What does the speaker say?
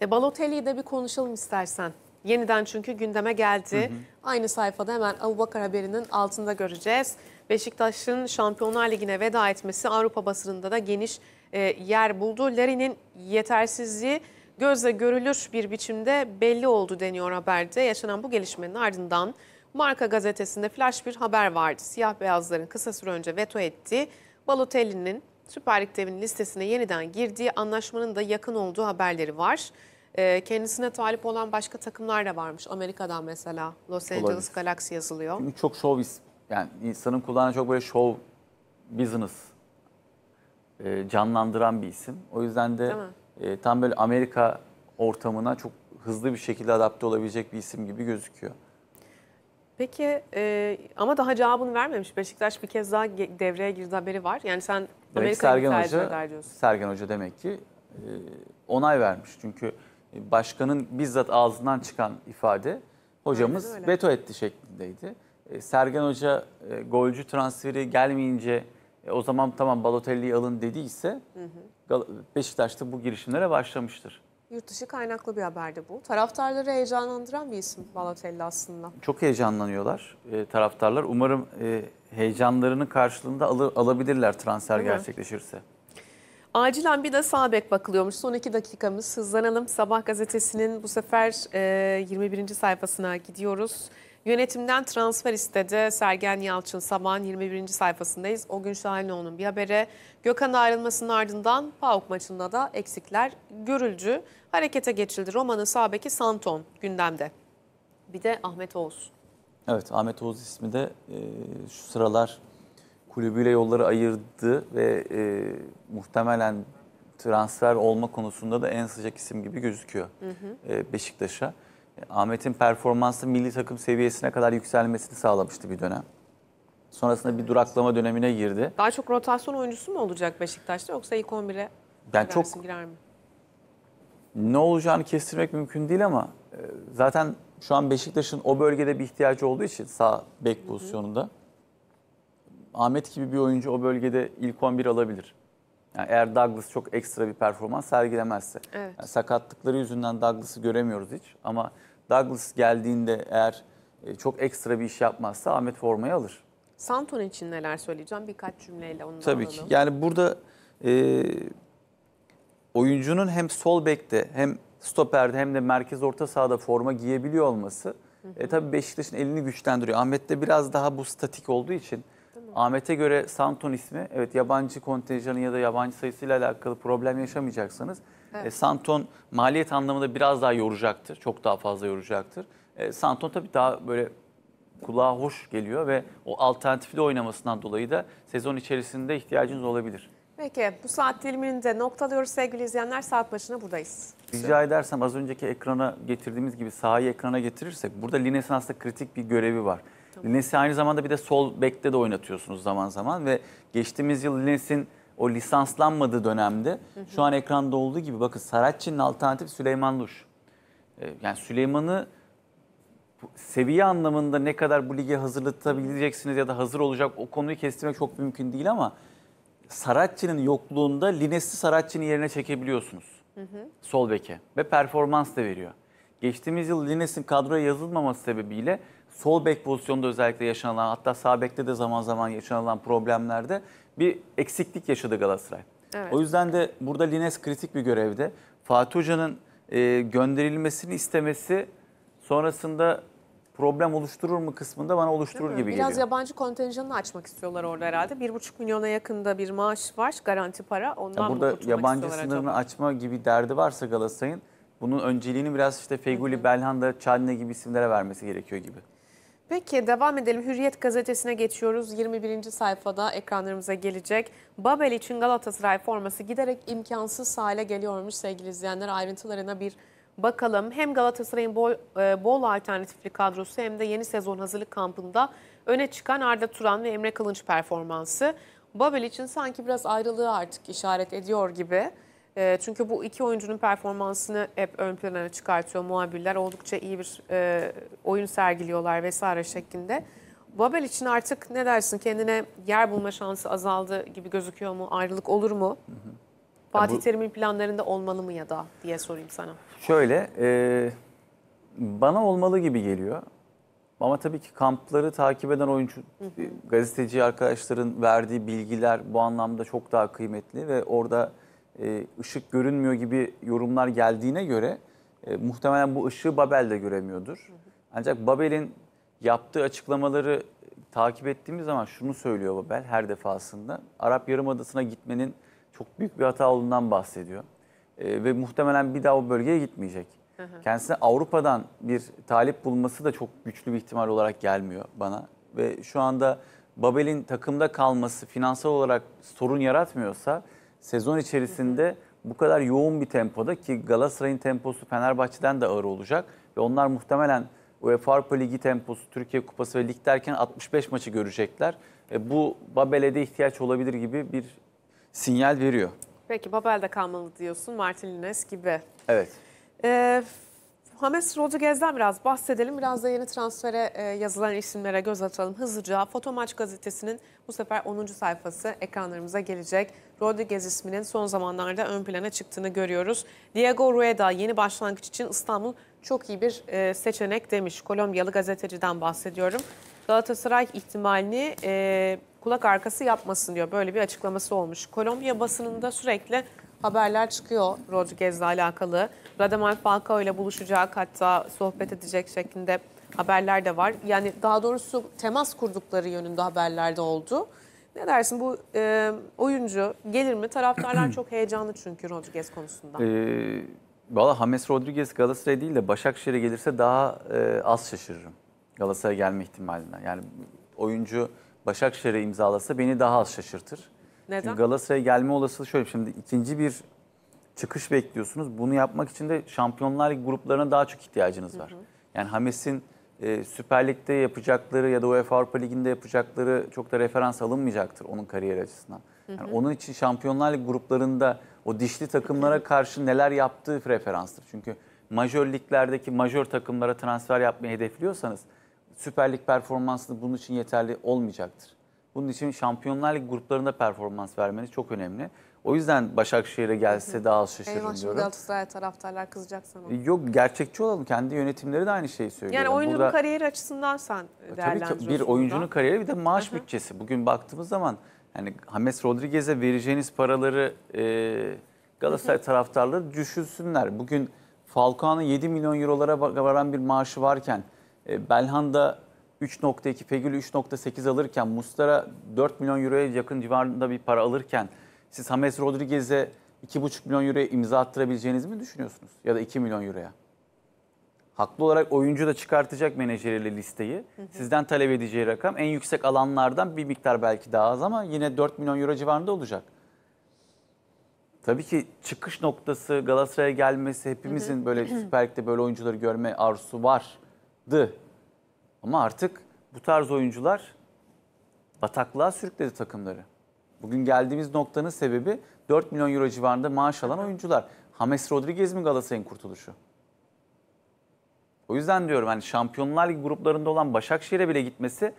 E, Balotelli'yi de bir konuşalım istersen. Yeniden çünkü gündeme geldi. Hı hı. Aynı sayfada hemen Abu Bakar haberinin altında göreceğiz. Beşiktaş'ın Şampiyonlar Ligi'ne veda etmesi Avrupa basınında da geniş e, yer buldu. Larry'nin yetersizliği gözle görülür bir biçimde belli oldu deniyor haberde. Yaşanan bu gelişmenin ardından Marka gazetesinde flash bir haber vardı. Siyah beyazların kısa süre önce veto ettiği Balotelli'nin Süper Lig listesine yeniden girdiği anlaşmanın da yakın olduğu haberleri var. Ee, kendisine talip olan başka takımlar da varmış. Amerika'dan mesela Los Angeles Olabilir. Galaxy yazılıyor. Çünkü çok şov isim. Yani insanın kulağına çok böyle show business e, canlandıran bir isim. O yüzden de e, tam böyle Amerika ortamına çok hızlı bir şekilde adapte olabilecek bir isim gibi gözüküyor. Peki e, ama daha cevabını vermemiş. Beşiktaş bir kez daha devreye girdi haberi var. Yani sen Amerika'yı tercih eder diyorsun. Sergen Hoca demek ki e, onay vermiş. Çünkü e, başkanın bizzat ağzından çıkan ifade hocamız veto etti şeklindeydi. E, Sergen Hoca e, golcü transferi gelmeyince e, o zaman tamam Balotelli'yi alın dediyse hı hı. Beşiktaş'ta bu girişimlere başlamıştır. Yurt dışı kaynaklı bir haberdi bu. Taraftarları heyecanlandıran bir isim Balotelli aslında. Çok heyecanlanıyorlar e, taraftarlar. Umarım e, heyecanlarının karşılığında alır, alabilirler transfer gerçekleşirse. Acilen bir de sağ bek bakılıyormuş. Son iki dakikamız hızlanalım. Sabah gazetesinin bu sefer e, 21. sayfasına gidiyoruz. Yönetimden transfer istedi Sergen Yalçın Saman 21. sayfasındayız. O gün Şahinoğlu'nun bir haberi. Gökhan ayrılmasının ardından PAOK maçında da eksikler görüldü. Harekete geçildi. Roma'nın sabeki Santon gündemde. Bir de Ahmet Oğuz. Evet Ahmet Oğuz ismi de e, şu sıralar kulübüyle yolları ayırdı ve e, muhtemelen transfer olma konusunda da en sıcak isim gibi gözüküyor hı hı. E, Beşiktaş'a. Ahmet'in performansı milli takım seviyesine kadar yükselmesini sağlamıştı bir dönem. Sonrasında bir duraklama dönemine girdi. Daha çok rotasyon oyuncusu mu olacak Beşiktaş'ta yoksa ilk 11'e ben girer çok, girer mi? Ne olacağını kestirmek mümkün değil ama e, zaten şu an Beşiktaş'ın o bölgede bir ihtiyacı olduğu için sağ bek pozisyonunda. Ahmet gibi bir oyuncu o bölgede ilk 11 alabilir. Yani eğer Douglas çok ekstra bir performans sergilemezse. Evet. Yani sakatlıkları yüzünden Douglas'ı göremiyoruz hiç ama Douglas geldiğinde eğer e, çok ekstra bir iş yapmazsa Ahmet formayı alır. Santon için neler söyleyeceğim birkaç cümleyle onu Tabii alalım. ki. Yani burada e, oyuncunun hem sol bekte hem stoperde hem de merkez orta sahada forma giyebiliyor olması e, hı hı. E, tabii Beşiktaş'ın elini güçlendiriyor. Ahmet de biraz daha bu statik olduğu için Ahmet'e göre Santon ismi evet yabancı kontenjanı ya da yabancı sayısıyla alakalı problem yaşamayacaksınız. Evet. E, Santon maliyet anlamında biraz daha yoracaktır. Çok daha fazla yoracaktır. E, Santon tabii daha böyle kulağa hoş geliyor ve o alternatifli oynamasından dolayı da sezon içerisinde ihtiyacınız olabilir. Peki bu saat diliminde de noktalıyoruz sevgili izleyenler. Saat başına buradayız. Rica edersem az önceki ekrana getirdiğimiz gibi sahayı ekrana getirirsek burada Lines'in aslında kritik bir görevi var. Tamam. Lines'i aynı zamanda bir de sol bekte de oynatıyorsunuz zaman zaman ve geçtiğimiz yıl Lines'in o lisanslanmadığı dönemde hı hı. şu an ekranda olduğu gibi bakın Saracchi'nin alternatif Süleyman Luş. Ee, yani Süleyman'ı seviye anlamında ne kadar bu lige hazırlatabileceksiniz ya da hazır olacak o konuyu kestirmek çok mümkün değil ama Saracchi'nin yokluğunda Lines'i Saracchi'nin yerine çekebiliyorsunuz. Hı hı. Sol beke ve performans da veriyor. Geçtiğimiz yıl Lines'in kadroya yazılmaması sebebiyle sol bek pozisyonda özellikle yaşanılan, hatta sağ bekte de zaman zaman yaşanılan problemlerde bir eksiklik yaşadı Galatasaray. Evet. O yüzden de burada Lines kritik bir görevde. Fatih Hoca'nın e, gönderilmesini istemesi sonrasında problem oluşturur mu kısmında bana oluşturur gibi Biraz geliyor. Biraz yabancı kontenjanını açmak istiyorlar orada herhalde. 1,5 milyona yakında bir maaş var, garanti para. Ondan ya burada yabancı sınırını acaba? açma gibi derdi varsa Galatasaray'ın bunun önceliğini biraz işte Feguli, Belhanda, Çaline gibi isimlere vermesi gerekiyor gibi. Peki devam edelim. Hürriyet gazetesine geçiyoruz. 21. sayfada ekranlarımıza gelecek. Babel için Galatasaray forması giderek imkansız hale geliyormuş sevgili izleyenler. Ayrıntılarına bir bakalım. Hem Galatasaray'ın bol, e, bol alternatifli kadrosu hem de yeni sezon hazırlık kampında öne çıkan Arda Turan ve Emre Kılınç performansı. Babel için sanki biraz ayrılığı artık işaret ediyor gibi. E, çünkü bu iki oyuncunun performansını hep ön plana çıkartıyor muhabirler. Oldukça iyi bir e, oyun sergiliyorlar vesaire şeklinde. Babel için artık ne dersin kendine yer bulma şansı azaldı gibi gözüküyor mu? Ayrılık olur mu? Hı hı. Fatih bu... Terim'in planlarında olmalı mı ya da diye sorayım sana. Şöyle e, bana olmalı gibi geliyor. Ama tabii ki kampları takip eden oyuncu, hı hı. E, gazeteci arkadaşların verdiği bilgiler bu anlamda çok daha kıymetli ve orada e, ışık görünmüyor gibi yorumlar geldiğine göre e, muhtemelen bu ışığı Babel de göremiyordur. Ancak Babel'in yaptığı açıklamaları e, takip ettiğimiz zaman şunu söylüyor Babel her defasında. Arap Yarımadası'na gitmenin çok büyük bir hata olduğundan bahsediyor. E, ve muhtemelen bir daha o bölgeye gitmeyecek. Hı Kendisine Avrupa'dan bir talip bulması da çok güçlü bir ihtimal olarak gelmiyor bana. Ve şu anda Babel'in takımda kalması finansal olarak sorun yaratmıyorsa sezon içerisinde bu kadar yoğun bir tempoda ki Galatasaray'ın temposu Fenerbahçe'den de ağır olacak ve onlar muhtemelen UEFA Avrupa Ligi temposu, Türkiye Kupası ve lig derken 65 maçı görecekler. E, bu Babel'e de ihtiyaç olabilir gibi bir sinyal veriyor. Peki Babel'de kalmalı diyorsun Martinez gibi. Evet. Ee, Hames Rodriguez'den biraz bahsedelim. Biraz da yeni transfere e, yazılan isimlere göz atalım. Hızlıca Foto Maç gazetesinin bu sefer 10. sayfası ekranlarımıza gelecek. Rodriguez isminin son zamanlarda ön plana çıktığını görüyoruz. Diego Rueda yeni başlangıç için İstanbul çok iyi bir e, seçenek demiş. Kolombiyalı gazeteciden bahsediyorum. Galatasaray ihtimalini e, kulak arkası yapmasın diyor. Böyle bir açıklaması olmuş. Kolombiya basınında sürekli haberler çıkıyor Rodriguez'le alakalı. Radamel Falcao ile buluşacak hatta sohbet edecek şeklinde haberler de var. Yani daha doğrusu temas kurdukları yönünde haberlerde oldu. Ne dersin bu e, oyuncu gelir mi? Taraftarlar çok heyecanlı çünkü Rodriguez konusunda. Ee, Valla James Rodriguez Galatasaray değil de Başakşehir'e gelirse daha e, az şaşırırım. Galatasaray'a gelme ihtimalinden. Yani oyuncu Başakşehir'e imzalasa beni daha az şaşırtır. Neden? Çünkü Galatasaray'a gelme olasılığı şöyle. Şimdi ikinci bir çıkış bekliyorsunuz. Bunu yapmak için de Şampiyonlar gruplarına daha çok ihtiyacınız var. Hı hı. Yani Hames'in e, Süper Lig'de yapacakları ya da UEFA Avrupa Ligi'nde yapacakları çok da referans alınmayacaktır onun kariyer açısından. Yani hı hı. Onun için Şampiyonlar gruplarında o dişli takımlara karşı neler yaptığı referanstır. Çünkü majör liglerdeki majör takımlara transfer yapmayı hedefliyorsanız Süper Lig performansını bunun için yeterli olmayacaktır. Bunun için Şampiyonlar Ligi gruplarında performans vermeniz çok önemli. O yüzden Başakşehir'e gelse daha az şaşırırım Eyvah, diyorum. Galatasaray taraftarlar kızacak sana. E, yok gerçekçi olalım. Kendi yönetimleri de aynı şeyi söylüyor. Yani oyuncunun Burada, kariyer açısından sen değerlendiriyorsun. Tabii ki bir oyuncunun da. kariyeri bir de maaş Hı -hı. bütçesi. Bugün baktığımız zaman yani James Rodriguez'e vereceğiniz paraları e, Galatasaray Hı -hı. taraftarları düşünsünler. Bugün Falcao'nun 7 milyon eurolara varan bir maaşı varken e, Belhanda 3.2 Fegül 3.8 alırken Mustara 4 milyon euroya yakın civarında bir para alırken siz James Rodriguez'e 2,5 milyon euroya imza attırabileceğinizi mi düşünüyorsunuz? Ya da 2 milyon euroya? Haklı olarak oyuncu da çıkartacak menajeriyle listeyi. Hı hı. Sizden talep edeceği rakam en yüksek alanlardan bir miktar belki daha az ama yine 4 milyon euro civarında olacak. Tabii ki çıkış noktası Galatasaray'a gelmesi hepimizin hı hı. böyle Süper Lig'de böyle oyuncuları görme arzusu vardı. Ama artık bu tarz oyuncular bataklığa sürükledi takımları. Bugün geldiğimiz noktanın sebebi 4 milyon euro civarında maaş alan oyuncular. James Rodriguez mi Galatasaray'ın kurtuluşu? O yüzden diyorum hani Şampiyonlar Ligi gruplarında olan Başakşehir'e bile gitmesi